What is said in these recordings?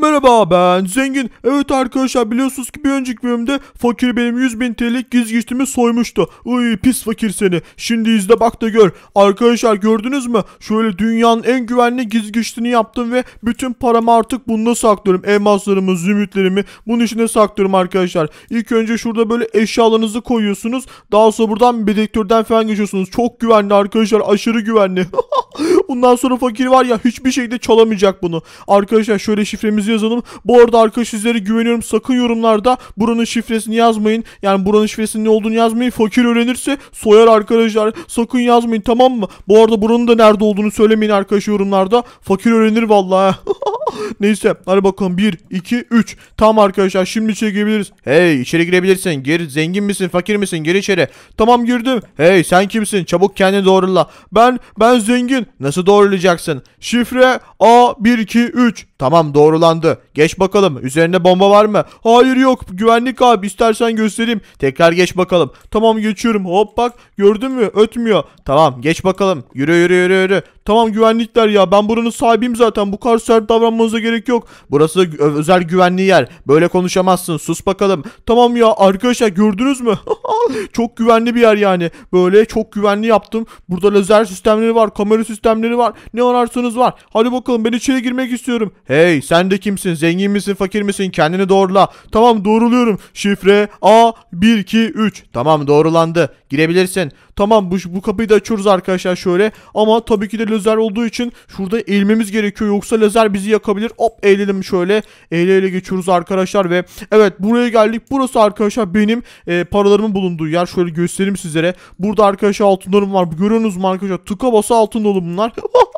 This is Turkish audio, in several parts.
Merhaba ben Zengin. Evet arkadaşlar biliyorsunuz ki bir önceki bölümde fakir benim 100 bin TL'lik gizgiçtimi soymuştu. Uy pis fakir seni. Şimdi izle bak da gör. Arkadaşlar gördünüz mü? Şöyle dünyanın en güvenli gizgiçtini yaptım ve bütün paramı artık bunda saklıyorum. Elmaslarımı, zümrütlerimi bunun içine saklıyorum arkadaşlar. İlk önce şurada böyle eşyalarınızı koyuyorsunuz. Daha sonra buradan bir dedektörden falan geçiyorsunuz. Çok güvenli arkadaşlar. Aşırı güvenli. Bundan sonra fakir var ya hiçbir şeyde çalamayacak bunu. Arkadaşlar şöyle şifremiz şifremizi yazalım. Bu arada arkadaş sizlere güveniyorum. Sakın yorumlarda buranın şifresini yazmayın. Yani buranın şifresinin ne olduğunu yazmayın. Fakir öğrenirse soyar arkadaşlar. Sakın yazmayın tamam mı? Bu arada buranın da nerede olduğunu söylemeyin arkadaş yorumlarda. Fakir öğrenir vallahi. Neyse hadi bakalım 1, 2, 3. Tamam arkadaşlar şimdi çekebiliriz. Hey içeri girebilirsin. Gir zengin misin fakir misin gir içeri. Tamam girdim. Hey sen kimsin? Çabuk kendini doğrula. Ben ben zengin. Nasıl doğrulayacaksın? Şifre A 1 2 3. Tamam doğrulandı. Geç bakalım. Üzerinde bomba var mı? Hayır yok. Güvenlik abi istersen göstereyim. Tekrar geç bakalım. Tamam geçiyorum. Hop bak gördün mü? Ötmüyor. Tamam geç bakalım. Yürü yürü yürü yürü. Tamam güvenlikler ya ben buranın sahibiyim zaten. Bu kadar sert davran konuşmanıza gerek yok. Burası özel güvenli yer. Böyle konuşamazsın. Sus bakalım. Tamam ya arkadaşlar gördünüz mü? çok güvenli bir yer yani. Böyle çok güvenli yaptım. Burada lazer sistemleri var. Kamera sistemleri var. Ne ararsanız var. Hadi bakalım ben içeri girmek istiyorum. Hey sen de kimsin? Zengin misin? Fakir misin? Kendini doğrula. Tamam doğruluyorum. Şifre A123. Tamam doğrulandı. Girebilirsin. Tamam bu, bu kapıyı da açıyoruz arkadaşlar şöyle. Ama tabii ki de lazer olduğu için şurada eğilmemiz gerekiyor. Yoksa lazer bizi yakabilir. Hop eğilelim şöyle. Eğle eğle geçiyoruz arkadaşlar ve evet buraya geldik. Burası arkadaşlar benim e, paralarımın bulunduğu yer. Şöyle göstereyim sizlere. Burada arkadaşlar altınlarım var. Görüyorsunuz mu arkadaşlar? Tıka basa altın dolu bunlar.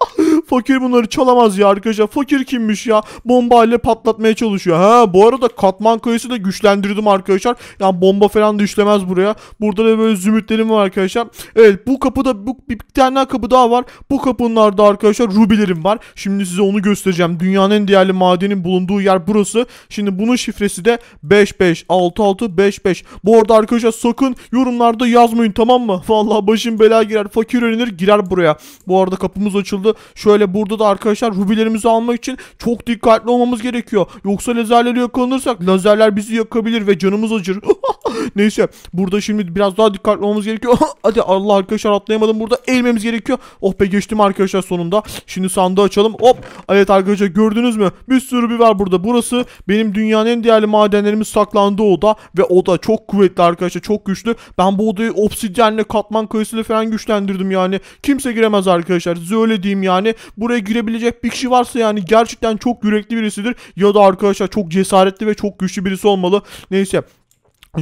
Fakir bunları çalamaz ya arkadaşlar. Fakir kimmiş ya? Bomba ile patlatmaya çalışıyor. Ha bu arada katman kayısı da güçlendirdim arkadaşlar. Yani bomba falan düşlemez buraya. Burada da böyle zümrütlerim var arkadaşlar. Evet bu kapıda bu, bir tane daha kapı daha var. Bu kapının da arkadaşlar rubilerim var. Şimdi size onu göstereceğim. Dünyanın en değerli madenin bulunduğu yer burası. Şimdi bunun şifresi de 556655. Bu arada arkadaşlar sakın yorumlarda yazmayın tamam mı? Vallahi başım bela girer. Fakir öğrenir girer buraya. Bu arada kapımız açıldı. Şöyle Böyle burada da arkadaşlar rubilerimizi almak için çok dikkatli olmamız gerekiyor. Yoksa lazerleri yakalanırsak lazerler bizi yakabilir ve canımız acır. Neyse burada şimdi biraz daha dikkatli olmamız gerekiyor. Hadi Allah arkadaşlar atlayamadım burada eğilmemiz gerekiyor. Oh be geçtim arkadaşlar sonunda. Şimdi sandığı açalım. Hop. Evet arkadaşlar gördünüz mü? Bir sürü bir var burada. Burası benim dünyanın en değerli madenlerimiz saklandığı oda ve oda çok kuvvetli arkadaşlar. Çok güçlü. Ben bu odayı obsidyenle katman kayısıyla falan güçlendirdim yani. Kimse giremez arkadaşlar. Size öyle diyeyim yani. Buraya girebilecek bir kişi varsa yani gerçekten çok yürekli birisidir. Ya da arkadaşlar çok cesaretli ve çok güçlü birisi olmalı. Neyse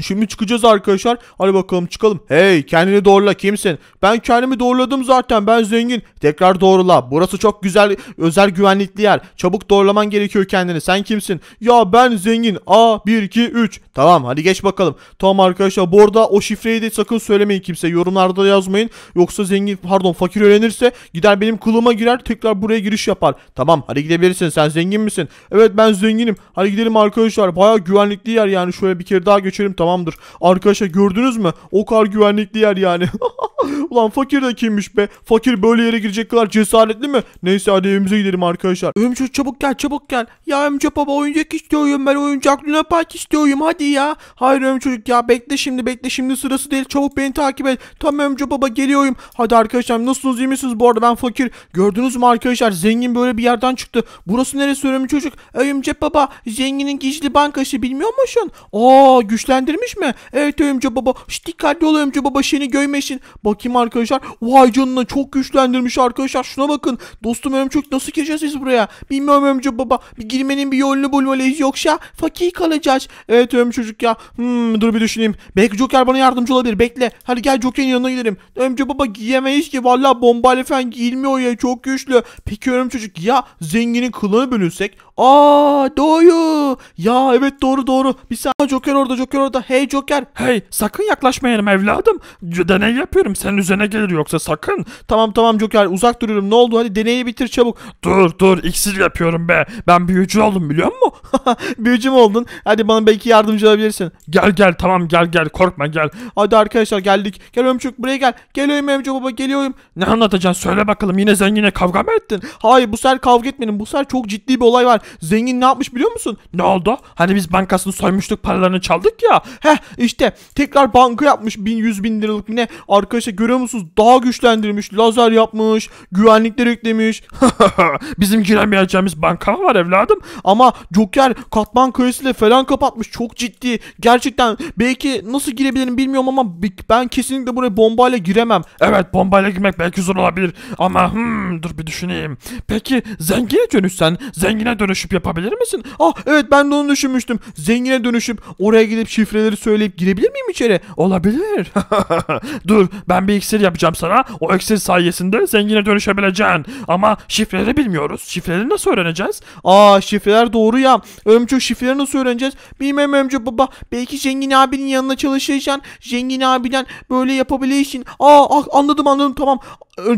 Şimdi çıkacağız arkadaşlar. Hadi bakalım çıkalım. Hey kendini doğrula kimsin? Ben kendimi doğruladım zaten ben zengin. Tekrar doğrula. Burası çok güzel özel güvenlikli yer. Çabuk doğrulaman gerekiyor kendini. Sen kimsin? Ya ben zengin. A 1 2 3. Tamam hadi geç bakalım. Tamam arkadaşlar bu arada o şifreyi de sakın söylemeyin kimse. Yorumlarda yazmayın. Yoksa zengin pardon fakir öğrenirse gider benim kılıma girer tekrar buraya giriş yapar. Tamam hadi gidebilirsin. Sen zengin misin? Evet ben zenginim. Hadi gidelim arkadaşlar. Baya güvenlikli yer yani şöyle bir kere daha geçelim tamamdır. Arkadaşlar gördünüz mü? O kadar güvenlikli yer yani. Ulan fakir de kimmiş be? Fakir böyle yere girecek kadar cesaretli mi? Neyse hadi evimize gidelim arkadaşlar. Ömce çabuk gel çabuk gel. Ya Ömce baba oyuncak istiyorum ben oyuncak Luna Park istiyorum hadi ya. Hayır Ömce çocuk ya bekle şimdi bekle şimdi sırası değil çabuk beni takip et. Tamam Ömce baba geliyorum. Hadi arkadaşlar nasılsınız iyi misiniz? Bu arada ben fakir. Gördünüz mü arkadaşlar zengin böyle bir yerden çıktı. Burası neresi Ömce çocuk? Ömce baba zenginin gizli bankası bilmiyor musun? Aa güçlendi indirmiş mi? Evet Ömcü Baba. Şş, dikkatli ol Ömcü Baba seni göymesin. Bakayım arkadaşlar. Vay canına çok güçlendirmiş arkadaşlar. Şuna bakın. Dostum Ömcük nasıl gireceğiz biz buraya? Bilmiyorum Ömcü Baba. Bir girmenin bir yolunu bulmalıyız. Yoksa fakir kalacağız. Evet Ömcü çocuk ya. Hmm, dur bir düşüneyim. Belki Joker bana yardımcı olabilir. Bekle. Hadi gel Joker'in yanına gidelim. Ömcü Baba giyemeyiz ki. Valla bombayla falan giyilmiyor ya. Çok güçlü. Peki Ömcü çocuk ya zenginin kılığını bölünsek? Aa doğru. Ya evet doğru doğru. Bir saniye Joker orada Joker orada. Hey Joker. Hey sakın yaklaşmayalım evladım. Deney yapıyorum. Senin üzerine gelir yoksa sakın. Tamam tamam Joker uzak duruyorum. Ne oldu hadi deneyi bitir çabuk. Dur dur iksir yapıyorum be. Ben büyücü oldum biliyor musun? büyücü mü oldun? Hadi bana belki yardımcı olabilirsin. Gel gel tamam gel gel korkma gel. Hadi arkadaşlar geldik. Gel Ömçük buraya gel. Geliyorum amca baba geliyorum. Ne anlatacaksın söyle bakalım yine zengine kavga mı ettin? Hayır bu sefer kavga etmedim. Bu sefer çok ciddi bir olay var. Zengin ne yapmış biliyor musun? Ne oldu? Hani biz bankasını soymuştuk paralarını çaldık ya ya. Heh işte tekrar banka yapmış 1100 bin liralık ne. Arkadaşlar görüyor musunuz? Daha güçlendirmiş. Lazer yapmış. Güvenlikleri eklemiş. Bizim giremeyeceğimiz banka var evladım. Ama Joker katman kayasıyla falan kapatmış. Çok ciddi. Gerçekten belki nasıl girebilirim bilmiyorum ama ben kesinlikle buraya bombayla giremem. Evet bombayla girmek belki zor olabilir. Ama hmm, dur bir düşüneyim. Peki zengine dönüşsen zengine dönüşüp yapabilir misin? Ah evet ben de onu düşünmüştüm. Zengine dönüşüp oraya gidip şifre şifreleri söyleyip girebilir miyim içeri? Olabilir. Dur ben bir iksir yapacağım sana. O iksir sayesinde zengine dönüşebileceksin. Ama şifreleri bilmiyoruz. Şifreleri nasıl öğreneceğiz? Aa şifreler doğru ya. Ömcü şifreleri nasıl öğreneceğiz? Bilmem ömcü baba. Belki zengin abinin yanına çalışırsan zengin abiden böyle yapabilirsin. Aa ah, anladım anladım tamam.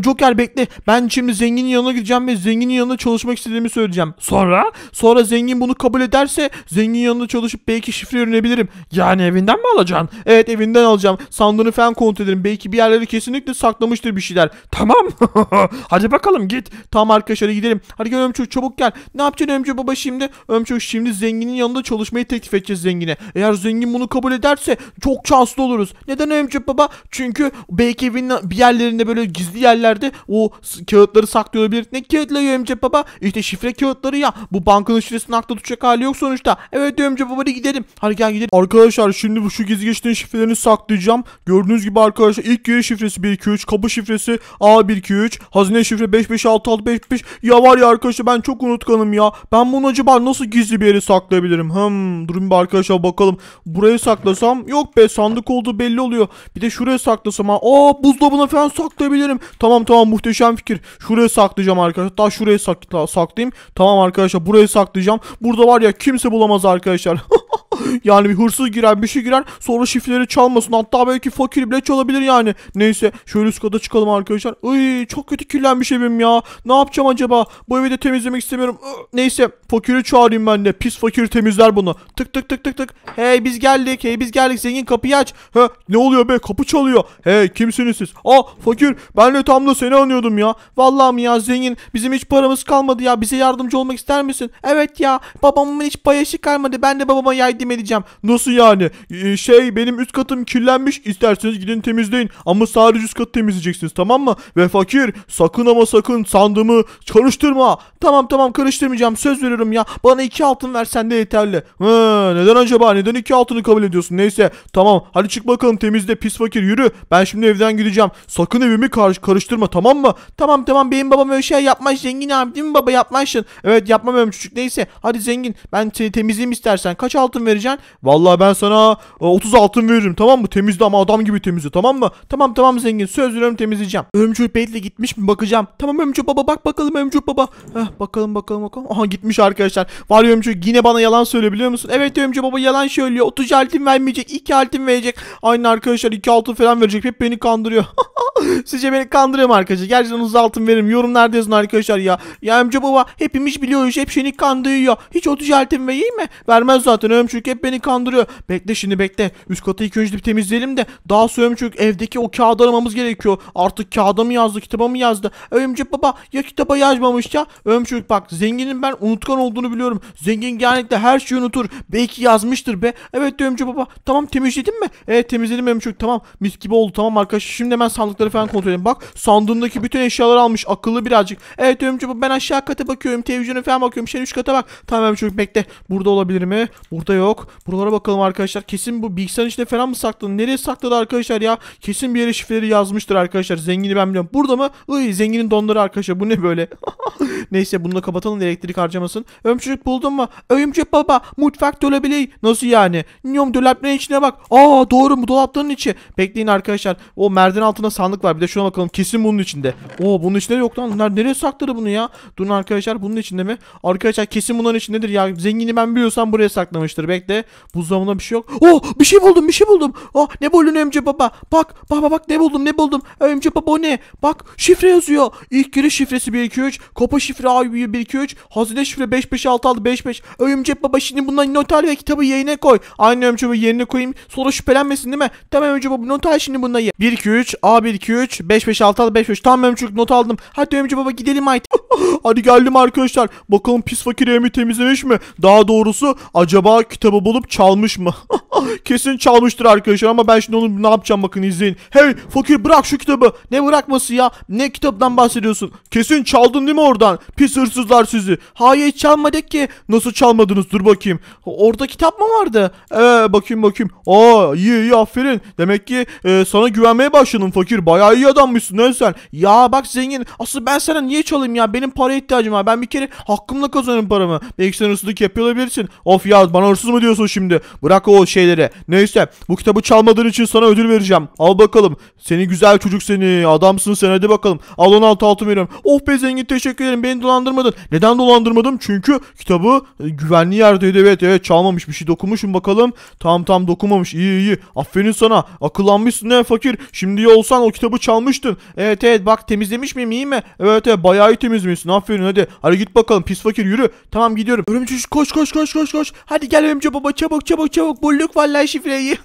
Joker bekle. Ben şimdi zenginin yanına gideceğim ve zenginin yanında çalışmak istediğimi söyleyeceğim. Sonra? Sonra zengin bunu kabul ederse zengin yanında çalışıp belki şifre öğrenebilirim. Ya yani evinden mi alacaksın? Evet evinden alacağım. Sandığını falan kontrol edelim. Belki bir yerleri kesinlikle saklamıştır bir şeyler. Tamam. Hadi bakalım git. Tamam arkadaşlar gidelim. Hadi gel Ömçük çabuk gel. Ne yapacaksın Ömçük baba şimdi? Ömçük şimdi zenginin yanında çalışmayı teklif edeceğiz zengine. Eğer zengin bunu kabul ederse çok şanslı oluruz. Neden Ömçük baba? Çünkü belki evin bir yerlerinde böyle gizli yerlerde o kağıtları saklıyor bir. Ne kağıtları Ömçük baba? İşte şifre kağıtları ya. Bu bankanın şifresini akla tutacak hali yok sonuçta. Evet Ömçük baba hadi gidelim. Hadi gel gidelim. arkadaş arkadaşlar şimdi bu şu gizli geçtiğin şifrelerini saklayacağım. Gördüğünüz gibi arkadaşlar ilk giriş şifresi 123, kapı şifresi A123, hazine şifre 556655. Ya var ya arkadaşlar ben çok unutkanım ya. Ben bunu acaba nasıl gizli bir yere saklayabilirim? Hmm durun bir arkadaşlar bakalım. Buraya saklasam yok be sandık olduğu belli oluyor. Bir de şuraya saklasam ha. Aa oh, buzdolabına falan saklayabilirim. Tamam tamam muhteşem fikir. Şuraya saklayacağım arkadaşlar. Daha şuraya sakla saklayayım. Tamam arkadaşlar buraya saklayacağım. Burada var ya kimse bulamaz arkadaşlar. yani bir hırsız girer bir şey girer sonra şifreleri çalmasın. Hatta belki fakir bile çalabilir yani. Neyse şöyle üst kata çıkalım arkadaşlar. Ay çok kötü kirlenmiş evim ya. Ne yapacağım acaba? Bu evi de temizlemek istemiyorum. Neyse fakiri çağırayım ben de. Pis fakir temizler bunu. Tık tık tık tık tık. Hey biz geldik. Hey biz geldik. Zengin kapıyı aç. He ne oluyor be? Kapı çalıyor. Hey kimsiniz siz? Aa fakir ben de tam da seni anıyordum ya. Vallahi mi ya zengin bizim hiç paramız kalmadı ya. Bize yardımcı olmak ister misin? Evet ya babamın hiç payı kalmadı. Ben de babama yardım yardım edeceğim. Nasıl yani? Ee, şey benim üst katım kirlenmiş. İsterseniz gidin temizleyin. Ama sadece üst katı temizleyeceksiniz tamam mı? Ve fakir sakın ama sakın sandığımı karıştırma. Tamam tamam karıştırmayacağım. Söz veriyorum ya. Bana iki altın versen de yeterli. Ha, neden acaba? Neden iki altını kabul ediyorsun? Neyse tamam. Hadi çık bakalım temizle pis fakir yürü. Ben şimdi evden gideceğim. Sakın evimi kar karıştırma tamam mı? Tamam tamam benim babam öyle şey yapmaz. Zengin abi değil mi baba yapmazsın? Evet yapmamıyorum çocuk neyse. Hadi zengin ben seni temizleyeyim istersen. Kaç altın altın vereceksin? Vallahi ben sana 30 e, altın veririm tamam mı? Temizle ama adam gibi temizle tamam mı? Tamam tamam zengin söz veriyorum temizleyeceğim. Örümcül Bey'le gitmiş mi bakacağım. Tamam Örümcül Baba bak bakalım Örümcül Baba. Heh, bakalım bakalım bakalım. Aha gitmiş arkadaşlar. Var Örümcül yine bana yalan söylüyor biliyor musun? Evet Örümcül Baba yalan söylüyor. 30 altın vermeyecek 2 altın verecek. Aynı arkadaşlar 2 altın falan verecek. Hep beni kandırıyor. Sizce beni kandırıyor mu arkadaşlar? Gerçekten 30 altın veririm. Yorumlarda yazın arkadaşlar ya. Ya Örümcül Baba hepimiz biliyoruz. Hep seni kandırıyor. Hiç 30 altın vereyim mi? Vermez zaten Sömçük hep beni kandırıyor. Bekle şimdi bekle. Üst katı ilk önce bir temizleyelim de. Daha Sömçük evdeki o kağıdı aramamız gerekiyor. Artık kağıda mı yazdı kitaba mı yazdı? Ömçük baba ya kitaba yazmamış ya. Ömçük bak zenginin ben unutkan olduğunu biliyorum. Zengin genellikle her şeyi unutur. Belki yazmıştır be. Evet Ömçük baba tamam temizledin mi? Evet temizledim Ömçük tamam. Mis gibi oldu tamam arkadaşlar. Şimdi hemen sandıkları falan kontrol edelim. Bak sandığındaki bütün eşyaları almış. Akıllı birazcık. Evet Ömçük baba ben aşağı kata bakıyorum. televizyonu falan bakıyorum. Şey üst kata bak. Tamam Ömçük bekle. Burada olabilir mi? Burada Burada yok. Buralara bakalım arkadaşlar. Kesin bu bilgisayarın içinde falan mı sakladı? Nereye sakladı arkadaşlar ya? Kesin bir yere şifreleri yazmıştır arkadaşlar. Zengini ben biliyorum. Burada mı? Iy zenginin donları arkadaşlar. Bu ne böyle? Neyse bunu da kapatalım elektrik harcamasın. Ömçücük buldun mu? Ömçücük baba mutfak dolabı Nasıl yani? Niyom dolapların içine bak. Aa doğru mu dolapların içi? Bekleyin arkadaşlar. O merdiven altında sandık var. Bir de şuna bakalım. Kesin bunun içinde. Oo bunun içinde yok lan. nereye sakladı bunu ya? Durun arkadaşlar bunun içinde mi? Arkadaşlar kesin bunların içindedir ya. Zengini ben biliyorsam buraya saklamış arkadaşlar bekle. Buzdolabında bir şey yok. Oh bir şey buldum bir şey buldum. Oh ne buldun Ömce baba? Bak baba bak ne buldum ne buldum. Ömce baba ne? Bak şifre yazıyor. İlk giriş şifresi 123. Kopa şifre abi 123. Hazine şifre 5566 55. Ömce baba şimdi bundan notal ve kitabı yerine koy. Aynı Ömce baba yerine koyayım. Sonra şüphelenmesin değil mi? Tamam Ömce baba notal şimdi bundan ye. 123 A123 5566 55. Tamam Ömcük not aldım. Hadi Ömce baba gidelim haydi. Hadi geldim arkadaşlar. Bakalım pis fakir evimi temizlemiş mi? Daha doğrusu acaba kitabı bulup çalmış mı? Kesin çalmıştır arkadaşlar ama ben şimdi onu ne yapacağım bakın izleyin. Hey fakir bırak şu kitabı. Ne bırakması ya? Ne kitaptan bahsediyorsun? Kesin çaldın değil mi oradan? Pis hırsızlar sizi. Hayır çalmadık ki. Nasıl çalmadınız? Dur bakayım. Orada kitap mı vardı? Ee bakayım bakayım. Aa iyi iyi aferin. Demek ki e, sana güvenmeye başladım fakir. Bayağı iyi adammışsın lan sen. Ya bak zengin. Asıl ben sana niye çalayım ya? Benim para ihtiyacım var. Ben bir kere hakkımla kazanırım paramı. Belki sen hırsızlık yapıyor olabilirsin. Of ya bana hırsız mı diyorsun şimdi? Bırak o şeyleri. Neyse bu kitabı çalmadığın için sana ödül vereceğim. Al bakalım. Seni güzel çocuk seni. Adamsın sen hadi bakalım. Al 16 altın veriyorum. Oh be zengin teşekkür ederim. Beni dolandırmadın. Neden dolandırmadım? Çünkü kitabı e, güvenli yerdeydi. Evet evet çalmamış bir şey dokunmuşum bakalım. Tam tam dokunmamış. İyi iyi. Aferin sana. Akıllanmışsın ne fakir. Şimdi olsan o kitabı çalmıştın. Evet evet bak temizlemiş miyim iyi mi? Evet evet bayağı iyi temizmişsin. Aferin hadi. Hadi git bakalım pis fakir yürü. Tamam gidiyorum. Örümcek koş koş koş koş koş. Hadi gel Gel amca baba çabuk çabuk çabuk bulduk vallahi şifreyi.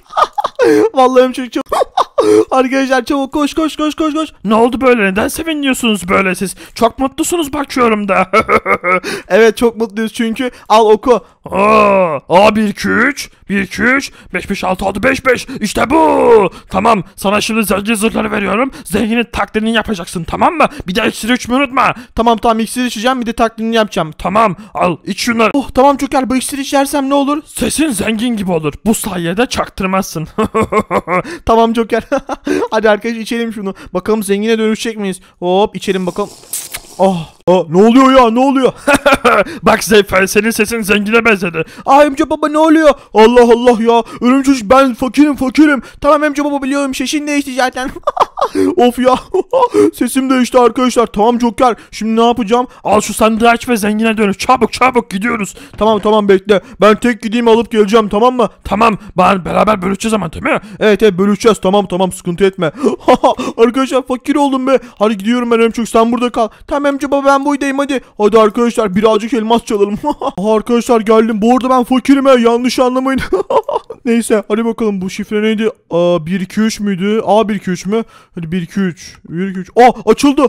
vallahi amca çabuk. Arkadaşlar çabuk koş koş koş koş koş. Ne oldu böyle? Neden seviniyorsunuz böyle siz? Çok mutlusunuz bakıyorum da. evet çok mutluyuz çünkü. Al oku. Aa, aa 1 2 3 1 2 3 5 5 6 6 5 5. İşte bu. Tamam. Sana şimdi zengin zırhları veriyorum. Zenginin taklidini yapacaksın tamam mı? Bir de iksiri içmeyi unutma. Tamam tamam iksiri içeceğim bir de taklidini yapacağım. Tamam. Al iç şunları. Oh tamam Joker bu iksiri içersem ne olur? olur? Sesin zengin gibi olur. Bu sayede çaktırmazsın. tamam Joker. Hadi arkadaş içelim şunu. Bakalım zengine dönüşecek miyiz? Hop içelim bakalım. Oh Ha, ne oluyor ya ne oluyor? Bak Zeyfer senin sesin zengine benzedi. Ah amca baba ne oluyor? Allah Allah ya. Ölüm ben fakirim fakirim. Tamam amca baba biliyorum sesin değişti zaten. of ya. Sesim değişti arkadaşlar. Tamam Joker. Şimdi ne yapacağım? Al şu sandığı aç ve zengine dön. Çabuk çabuk gidiyoruz. Tamam tamam bekle. Ben tek gideyim alıp geleceğim tamam mı? Tamam. Ben beraber bölüşeceğiz ama değil mi? Evet evet bölüşeceğiz. Tamam tamam sıkıntı etme. arkadaşlar fakir oldum be. Hadi gidiyorum ben Emçuk sen burada kal. Tamam amca baba ben ben buydayım hadi. Hadi arkadaşlar birazcık elmas çalalım. arkadaşlar geldim. Bu arada ben fakirim he. Yanlış anlamayın. Neyse hadi bakalım bu şifre neydi? Aa, 1 2 3 müydü? A 1 2 3 mü? Hadi 1 2 3. 1 2 3. Aa açıldı.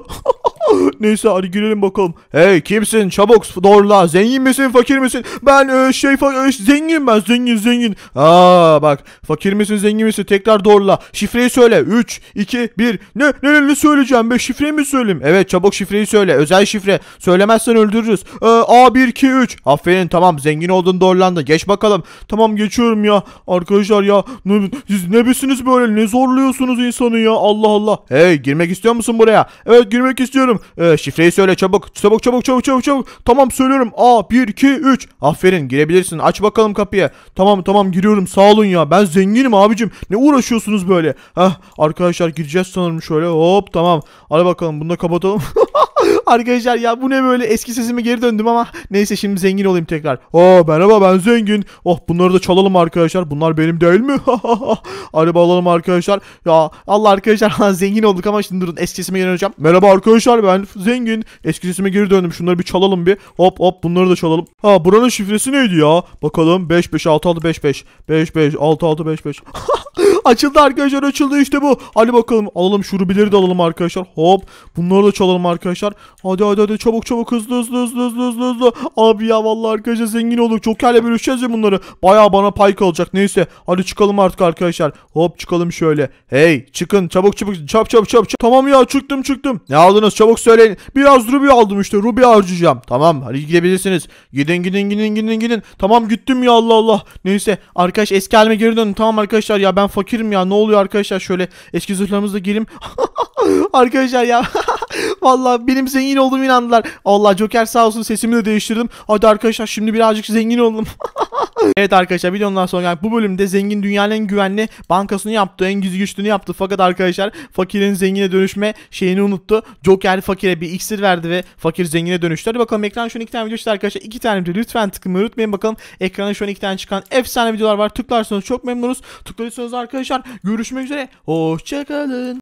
Neyse hadi girelim bakalım. Hey kimsin? Çabuk doğrula. Zengin misin? Fakir misin? Ben e, şey fa e, zengin ben. Zengin zengin. Aa bak. Fakir misin? Zengin misin? Tekrar doğrula. Şifreyi söyle. 3 2 1. Ne ne ne, söyleyeceğim? Ben şifreyi mi söyleyeyim? Evet çabuk şifreyi söyle. Özel şifre şifre. Söylemezsen öldürürüz. Ee, A123. Aferin tamam zengin oldun doğrulandı. Geç bakalım. Tamam geçiyorum ya. Arkadaşlar ya ne, siz ne bilsiniz böyle ne zorluyorsunuz insanı ya Allah Allah. Hey girmek istiyor musun buraya? Evet girmek istiyorum. Ee, şifreyi söyle çabuk. Çabuk çabuk çabuk çabuk çabuk. Tamam söylüyorum. A123. Aferin girebilirsin. Aç bakalım kapıyı. Tamam tamam giriyorum sağ olun ya. Ben zenginim abicim. Ne uğraşıyorsunuz böyle? Heh, arkadaşlar gireceğiz sanırım şöyle. Hop tamam. Hadi bakalım bunu da kapatalım. Arkadaşlar ya bu ne böyle eski sesime geri döndüm ama neyse şimdi zengin olayım tekrar. Oo merhaba ben zengin. Oh bunları da çalalım arkadaşlar. Bunlar benim değil mi? Araba alalım arkadaşlar. Ya Allah arkadaşlar zengin olduk ama şimdi durun eski sesime geri döneceğim. Merhaba arkadaşlar ben zengin. Eski sesime geri döndüm. Şunları bir çalalım bir. Hop hop bunları da çalalım. Ha buranın şifresi neydi ya? Bakalım 5 5 6 6 5 5 5 5 6 6 5 5. açıldı arkadaşlar açıldı işte bu. Hadi bakalım alalım şurubileri de alalım arkadaşlar. Hop bunları da çalalım arkadaşlar arkadaşlar. Hadi hadi hadi çabuk çabuk hızlı hızlı hızlı hızlı hızlı hızlı. Abi ya vallahi arkadaşlar zengin olduk. Joker'le bölüşeceğiz ya bunları. Baya bana pay kalacak. Neyse hadi çıkalım artık arkadaşlar. Hop çıkalım şöyle. Hey çıkın çabuk çabuk çap çap çap. çap. Tamam ya çıktım çıktım. Ne aldınız çabuk söyleyin. Biraz Ruby aldım işte. Ruby harcayacağım. Tamam hadi gidebilirsiniz. Gidin gidin gidin gidin gidin. Tamam gittim ya Allah Allah. Neyse arkadaş eski halime geri dönün. Tamam arkadaşlar ya ben fakirim ya. Ne oluyor arkadaşlar şöyle eski zırhlarımızla gelim. Arkadaşlar ya. Vallahi benim zengin olduğumu inandılar. Allah Joker sağ olsun sesimi de değiştirdim. Hadi arkadaşlar şimdi birazcık zengin oldum. evet arkadaşlar videonun sonra yani bu bölümde zengin dünyanın en güvenli bankasını yaptı. En güçlüğünü yaptı. Fakat arkadaşlar fakirin zengine dönüşme şeyini unuttu. Joker fakire bir iksir verdi ve fakir zengine dönüştü. Hadi bakalım ekran şu iki tane video işte arkadaşlar. iki tane video lütfen tıklamayı unutmayın. Bakalım ekrana şu iki tane çıkan efsane videolar var. Tıklarsanız çok memnunuz. tıklarsanız arkadaşlar görüşmek üzere. Hoşçakalın.